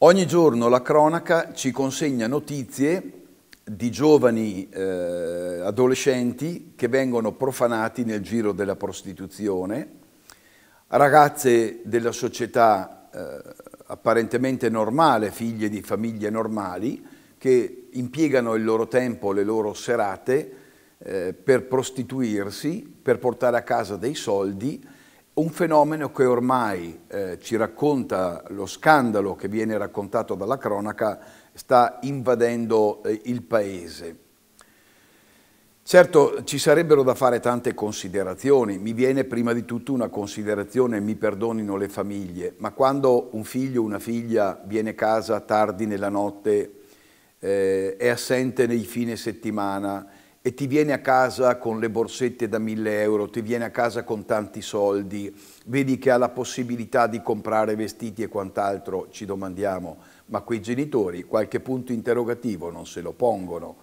Ogni giorno la cronaca ci consegna notizie di giovani eh, adolescenti che vengono profanati nel giro della prostituzione, ragazze della società eh, apparentemente normale, figlie di famiglie normali, che impiegano il loro tempo, le loro serate eh, per prostituirsi, per portare a casa dei soldi un fenomeno che ormai eh, ci racconta lo scandalo che viene raccontato dalla cronaca sta invadendo eh, il paese. Certo, ci sarebbero da fare tante considerazioni, mi viene prima di tutto una considerazione, mi perdonino le famiglie, ma quando un figlio o una figlia viene a casa tardi nella notte, eh, è assente nei fine settimana, e ti viene a casa con le borsette da 1000 euro, ti viene a casa con tanti soldi, vedi che ha la possibilità di comprare vestiti e quant'altro, ci domandiamo, ma quei genitori qualche punto interrogativo non se lo pongono.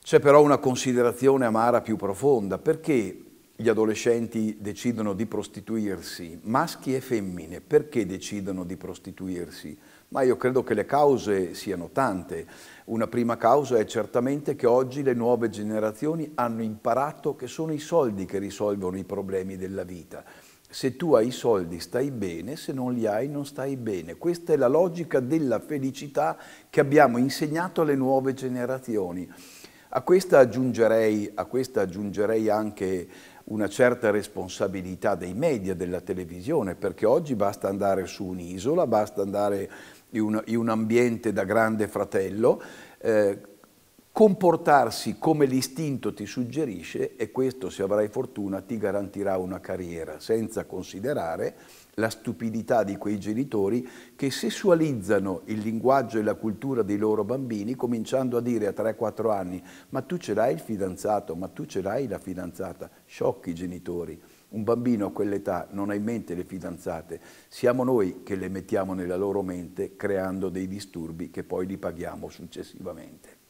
C'è però una considerazione amara più profonda, perché gli adolescenti decidono di prostituirsi, maschi e femmine, perché decidono di prostituirsi? Ma io credo che le cause siano tante. Una prima causa è certamente che oggi le nuove generazioni hanno imparato che sono i soldi che risolvono i problemi della vita. Se tu hai i soldi stai bene, se non li hai non stai bene. Questa è la logica della felicità che abbiamo insegnato alle nuove generazioni. A questa aggiungerei, a questa aggiungerei anche una certa responsabilità dei media, della televisione, perché oggi basta andare su un'isola, basta andare in un, in un, ambiente da grande fratello, eh, comportarsi come l'istinto ti suggerisce e questo, se avrai fortuna, ti garantirà una carriera, senza considerare la stupidità di quei genitori che sessualizzano il linguaggio e la cultura dei loro bambini, cominciando a dire a 3-4 anni, ma tu ce l'hai il fidanzato, ma tu ce l'hai la fidanzata. Sciocchi genitori. Un bambino a quell'età non ha in mente le fidanzate, siamo noi che le mettiamo nella loro mente creando dei disturbi che poi li paghiamo successivamente.